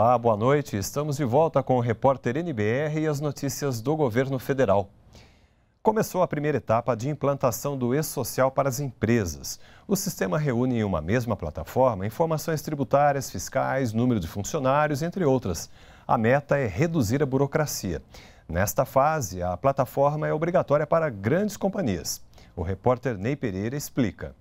Olá, boa noite. Estamos de volta com o repórter NBR e as notícias do governo federal. Começou a primeira etapa de implantação do E-Social para as empresas. O sistema reúne em uma mesma plataforma informações tributárias, fiscais, número de funcionários, entre outras. A meta é reduzir a burocracia. Nesta fase, a plataforma é obrigatória para grandes companhias. O repórter Ney Pereira explica.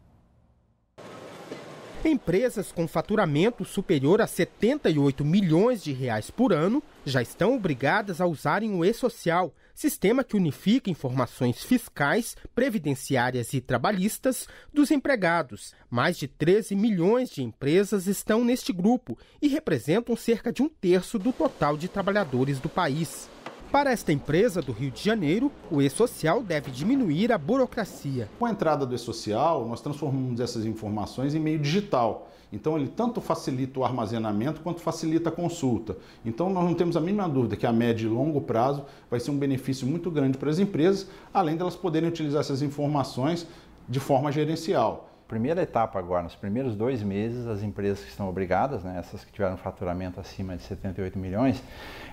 Empresas com faturamento superior a 78 milhões de reais por ano já estão obrigadas a usarem o e-social, sistema que unifica informações fiscais, previdenciárias e trabalhistas dos empregados. Mais de 13 milhões de empresas estão neste grupo e representam cerca de um terço do total de trabalhadores do país. Para esta empresa do Rio de Janeiro, o e-social deve diminuir a burocracia. Com a entrada do e-social, nós transformamos essas informações em meio digital. Então, ele tanto facilita o armazenamento quanto facilita a consulta. Então, nós não temos a mínima dúvida que a médio e longo prazo vai ser um benefício muito grande para as empresas, além delas poderem utilizar essas informações de forma gerencial primeira etapa agora, nos primeiros dois meses, as empresas que estão obrigadas, né, essas que tiveram faturamento acima de 78 milhões,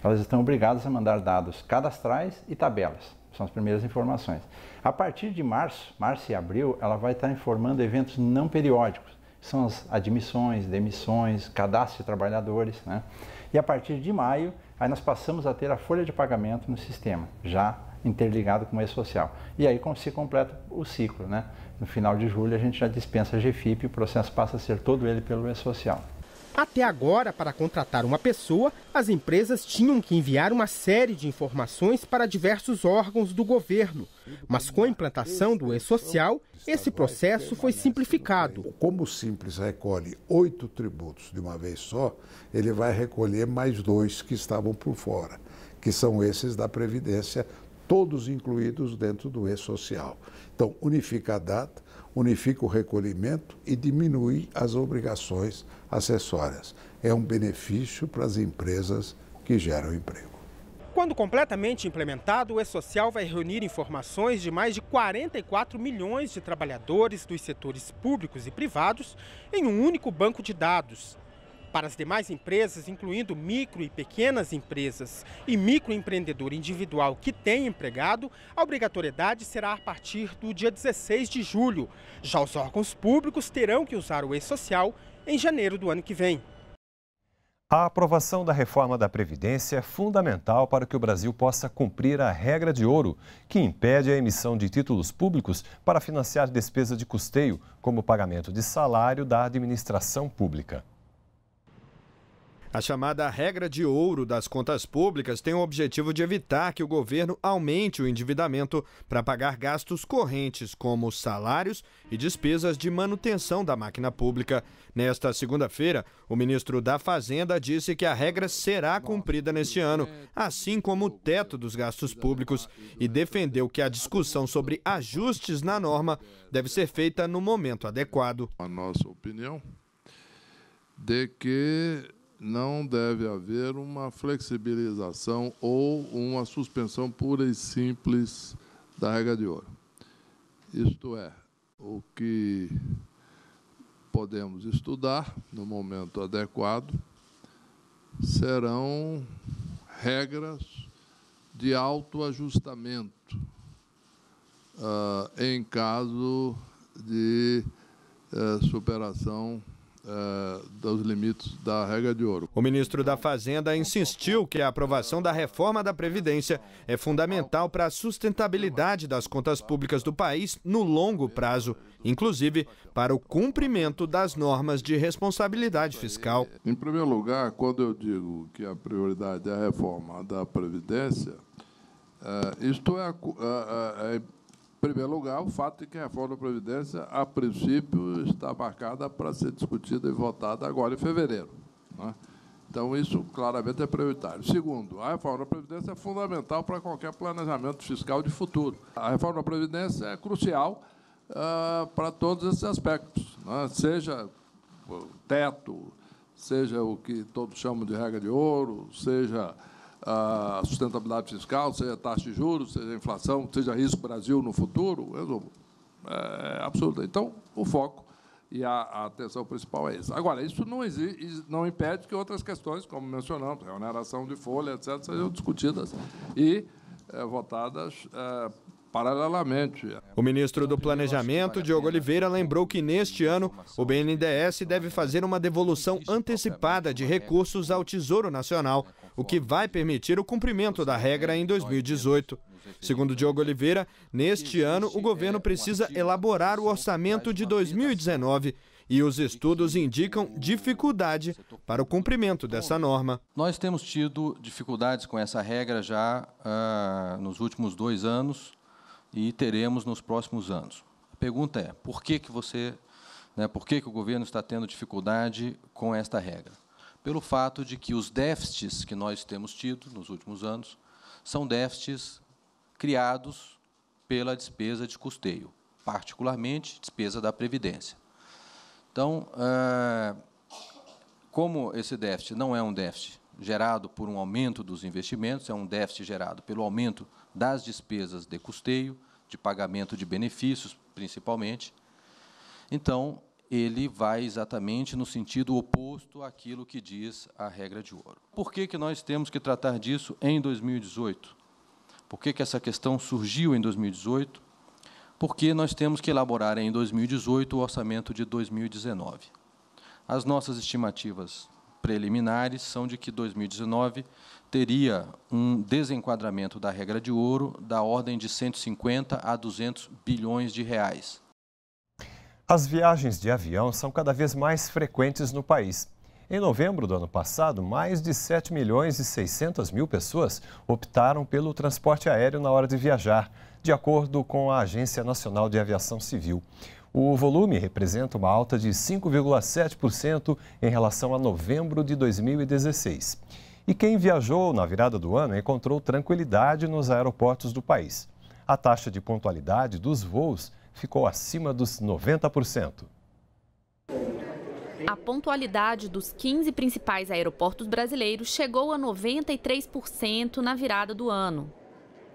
elas estão obrigadas a mandar dados cadastrais e tabelas. São as primeiras informações. A partir de março, março e abril, ela vai estar informando eventos não periódicos. São as admissões, demissões, cadastro de trabalhadores. Né? E a partir de maio, aí nós passamos a ter a folha de pagamento no sistema, já interligado com o e-social. E aí se completa o ciclo, né? No final de julho, a gente já dispensa a GFIP e o processo passa a ser todo ele pelo E-Social. Até agora, para contratar uma pessoa, as empresas tinham que enviar uma série de informações para diversos órgãos do governo. Mas com a implantação do E-Social, esse processo foi simplificado. Como o Simples recolhe oito tributos de uma vez só, ele vai recolher mais dois que estavam por fora, que são esses da Previdência todos incluídos dentro do E-Social. Então, unifica a data, unifica o recolhimento e diminui as obrigações acessórias. É um benefício para as empresas que geram emprego. Quando completamente implementado, o E-Social vai reunir informações de mais de 44 milhões de trabalhadores dos setores públicos e privados em um único banco de dados para as demais empresas, incluindo micro e pequenas empresas e microempreendedor individual que tem empregado, a obrigatoriedade será a partir do dia 16 de julho. Já os órgãos públicos terão que usar o e-social em janeiro do ano que vem. A aprovação da reforma da Previdência é fundamental para que o Brasil possa cumprir a regra de ouro, que impede a emissão de títulos públicos para financiar despesa de custeio, como o pagamento de salário da administração pública. A chamada regra de ouro das contas públicas tem o objetivo de evitar que o governo aumente o endividamento para pagar gastos correntes, como salários e despesas de manutenção da máquina pública. Nesta segunda-feira, o ministro da Fazenda disse que a regra será cumprida neste ano, assim como o teto dos gastos públicos, e defendeu que a discussão sobre ajustes na norma deve ser feita no momento adequado. A nossa opinião de que não deve haver uma flexibilização ou uma suspensão pura e simples da regra de ouro. Isto é, o que podemos estudar no momento adequado serão regras de autoajustamento uh, em caso de uh, superação é, dos limites da regra de ouro. O ministro da Fazenda insistiu que a aprovação da reforma da Previdência é fundamental para a sustentabilidade das contas públicas do país no longo prazo, inclusive para o cumprimento das normas de responsabilidade fiscal. Em primeiro lugar, quando eu digo que a prioridade é a reforma da Previdência, eh, isto é, primeiro lugar, o fato de que a reforma da Previdência, a princípio, está marcada para ser discutida e votada agora em fevereiro. Né? Então, isso claramente é prioritário. Segundo, a reforma da Previdência é fundamental para qualquer planejamento fiscal de futuro. A reforma da Previdência é crucial uh, para todos esses aspectos, né? seja o teto, seja o que todos chamam de regra de ouro, seja a sustentabilidade fiscal, seja taxa de juros, seja inflação, seja risco Brasil no futuro, É absoluta. Então, o foco e a, atenção principal é essa. Agora, isso não, exige, não impede que outras questões, como mencionamos, remuneração de folha, etc., sejam discutidas e é, votadas é, paralelamente. É. O ministro do Planejamento, Diogo Oliveira, lembrou que neste ano o BNDES deve fazer uma devolução antecipada de recursos ao Tesouro Nacional, o que vai permitir o cumprimento da regra em 2018. Segundo Diogo Oliveira, neste ano o governo precisa elaborar o orçamento de 2019 e os estudos indicam dificuldade para o cumprimento dessa norma. Nós temos tido dificuldades com essa regra já ah, nos últimos dois anos e teremos nos próximos anos. A pergunta é: por que, que você, né, por que, que o governo está tendo dificuldade com esta regra? Pelo fato de que os déficits que nós temos tido nos últimos anos são déficits criados pela despesa de custeio, particularmente despesa da Previdência. Então, eh, como esse déficit não é um déficit gerado por um aumento dos investimentos, é um déficit gerado pelo aumento das despesas de custeio, de pagamento de benefícios, principalmente. Então, ele vai exatamente no sentido oposto àquilo que diz a regra de ouro. Por que, que nós temos que tratar disso em 2018? Por que, que essa questão surgiu em 2018? Porque nós temos que elaborar em 2018 o orçamento de 2019. As nossas estimativas preliminares são de que 2019 teria um desenquadramento da regra de ouro da ordem de 150 a 200 bilhões de reais. As viagens de avião são cada vez mais frequentes no país. Em novembro do ano passado, mais de 7 milhões e 600 mil pessoas optaram pelo transporte aéreo na hora de viajar, de acordo com a Agência Nacional de Aviação Civil. O volume representa uma alta de 5,7% em relação a novembro de 2016. E quem viajou na virada do ano encontrou tranquilidade nos aeroportos do país. A taxa de pontualidade dos voos ficou acima dos 90%. A pontualidade dos 15 principais aeroportos brasileiros chegou a 93% na virada do ano.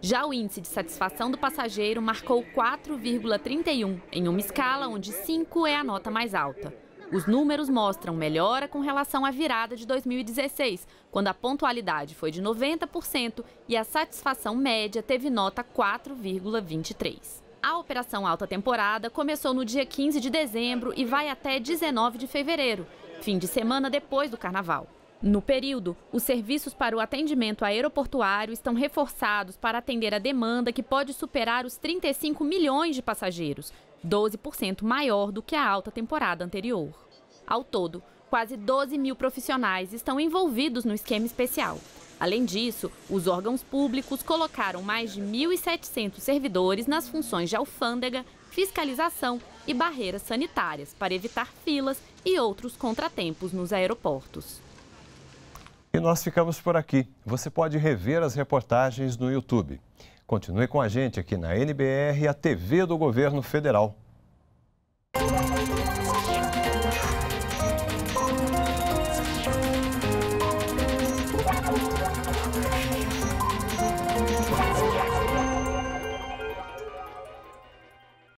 Já o índice de satisfação do passageiro marcou 4,31, em uma escala onde 5 é a nota mais alta. Os números mostram melhora com relação à virada de 2016, quando a pontualidade foi de 90% e a satisfação média teve nota 4,23. A operação alta temporada começou no dia 15 de dezembro e vai até 19 de fevereiro, fim de semana depois do carnaval. No período, os serviços para o atendimento aeroportuário estão reforçados para atender a demanda que pode superar os 35 milhões de passageiros, 12% maior do que a alta temporada anterior. Ao todo, quase 12 mil profissionais estão envolvidos no esquema especial. Além disso, os órgãos públicos colocaram mais de 1.700 servidores nas funções de alfândega, fiscalização e barreiras sanitárias para evitar filas e outros contratempos nos aeroportos. E nós ficamos por aqui. Você pode rever as reportagens no YouTube. Continue com a gente aqui na NBR, a TV do Governo Federal.